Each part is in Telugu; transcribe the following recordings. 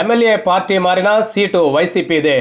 ఎమ్మెల్యే పార్టీ మారినా సీటు వైసీపీదే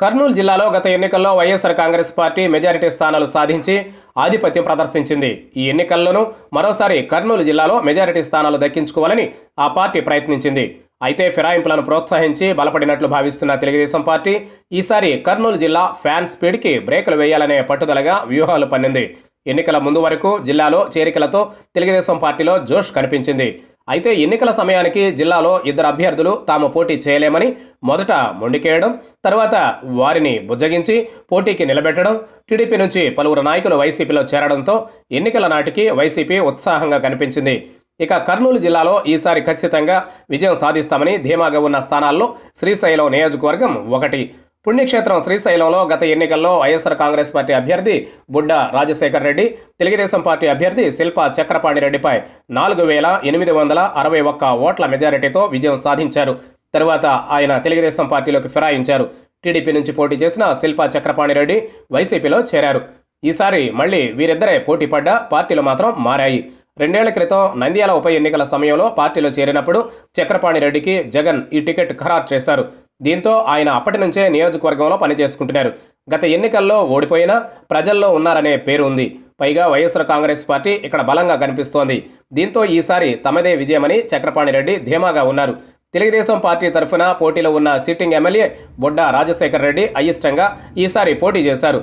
కర్నూలు జిల్లాలో గత ఎన్నికల్లో వైఎస్ఆర్ కాంగ్రెస్ పార్టీ మెజారిటీ స్థానాలు సాధించి ఆధిపత్యం ప్రదర్శించింది ఈ ఎన్నికల్లోనూ మరోసారి కర్నూలు జిల్లాలో మెజారిటీ స్థానాలు దక్కించుకోవాలని ఆ పార్టీ ప్రయత్నించింది అయితే ఫిరాయింపులను ప్రోత్సహించి బలపడినట్లు భావిస్తున్న తెలుగుదేశం పార్టీ ఈసారి కర్నూలు జిల్లా ఫ్యాన్ స్పీడ్కి బ్రేకులు వేయాలనే పట్టుదలగా వ్యూహాలు పన్నింది ఎన్నికల ముందు వరకు జిల్లాలో చేరికలతో తెలుగుదేశం పార్టీలో జోష్ కనిపించింది అయితే ఎన్నికల సమయానికి జిల్లాలో ఇద్దరు అభ్యర్థులు తాము పోటీ చేయలేమని మొదట మొండికేయడం తర్వాత వారిని బుజ్జగించి పోటీకి నిలబెట్టడం టీడీపీ నుంచి పలువురు నాయకులు వైసీపీలో చేరడంతో ఎన్నికల నాటికి వైసీపీ ఉత్సాహంగా కనిపించింది ఇక కర్నూలు జిల్లాలో ఈసారి ఖచ్చితంగా విజయం సాధిస్తామని ధీమాగా ఉన్న స్థానాల్లో శ్రీశైలం నియోజకవర్గం ఒకటి పుణ్యక్షేత్రం శ్రీశైలంలో గత ఎన్నికల్లో వైఎస్ఆర్ కాంగ్రెస్ పార్టీ అభ్యర్థి బుడ్డ రాజశేఖర్ రెడ్డి తెలుగుదేశం పార్టీ అభ్యర్థి శిల్ప చక్రపాణి రెడ్డిపై నాలుగు వేల ఎనిమిది వందల అరవై ఒక్క ఓట్ల మెజారిటీతో విజయం సాధించారు తరువాత ఆయన తెలుగుదేశం పార్టీలోకి ఫిరాయించారు టీడీపీ నుంచి పోటీ చేసిన శిల్ప చక్రపాణి రెడ్డి వైసీపీలో చేరారు ఈసారి మళ్ళీ వీరిద్దరే పోటీ పడ్డా పార్టీలు మాత్రం మారాయి రెండేళ్ల క్రితం నంద్యాల ఉప ఎన్నికల సమయంలో పార్టీలో చేరినప్పుడు చక్రపాణి రెడ్డికి జగన్ ఈ టికెట్ ఖరారు చేశారు దీంతో ఆయన అప్పటి నుంచే నియోజకవర్గంలో పనిచేసుకుంటున్నారు గత ఎన్నికల్లో ఓడిపోయినా ప్రజల్లో ఉన్నారనే పేరు ఉంది పైగా వైఎస్ఆర్ కాంగ్రెస్ పార్టీ ఇక్కడ బలంగా కనిపిస్తోంది దీంతో ఈసారి తమదే విజయమని చక్రపాణిరెడ్డి ధీమాగా ఉన్నారు తెలుగుదేశం పార్టీ తరఫున పోటీలో ఉన్న సిట్టింగ్ ఎమ్మెల్యే బొడ్డా రాజశేఖర రెడ్డి అయిష్టంగా ఈసారి పోటీ చేశారు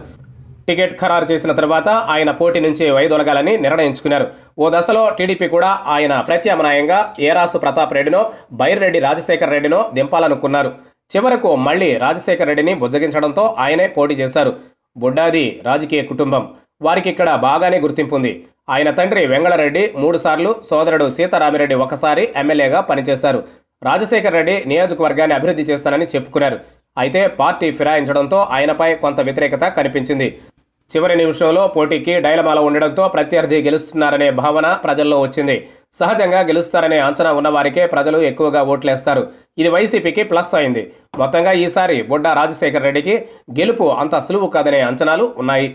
టికెట్ ఖరారు చేసిన తర్వాత ఆయన పోటీ నుంచి వైదొలగాలని నిర్ణయించుకున్నారు ఓ దశలో టీడీపీ కూడా ఆయన ప్రత్యామ్నాయంగా ఏరాసు ప్రతాప్ రెడ్డినో బైర్రెడ్డి రాజశేఖర రెడ్డినో దింపాలనుకున్నారు చివరకు మళ్లీ రాజశేఖర రెడ్డిని బుజ్జగించడంతో ఆయనే పోటీ చేశారు బుడ్డాది రాజకీయ కుటుంబం వారికి ఇక్కడ బాగానే గుర్తింపు ఉంది ఆయన తండ్రి వెంగళరెడ్డి మూడుసార్లు సోదరుడు సీతారామిరెడ్డి ఒకసారి ఎమ్మెల్యేగా పనిచేశారు రాజశేఖర రెడ్డి నియోజకవర్గాన్ని అభివృద్ధి చేస్తానని చెప్పుకున్నారు అయితే పార్టీ ఫిరాయించడంతో ఆయనపై కొంత వ్యతిరేకత కనిపించింది చివరి నిమిషంలో పోటీకి డైలమాల ఉండడంతో ప్రత్యర్థి గెలుస్తున్నారనే భావన ప్రజల్లో వచ్చింది సహజంగా గెలుస్తారనే అంచనా ఉన్నవారికే ప్రజలు ఎక్కువగా ఓట్లేస్తారు ఇది వైసీపీకి ప్లస్ అయింది మొత్తంగా ఈసారి బొడ్డా రాజశేఖర రెడ్డికి గెలుపు అంత సులువు కాదనే అంచనాలు ఉన్నాయి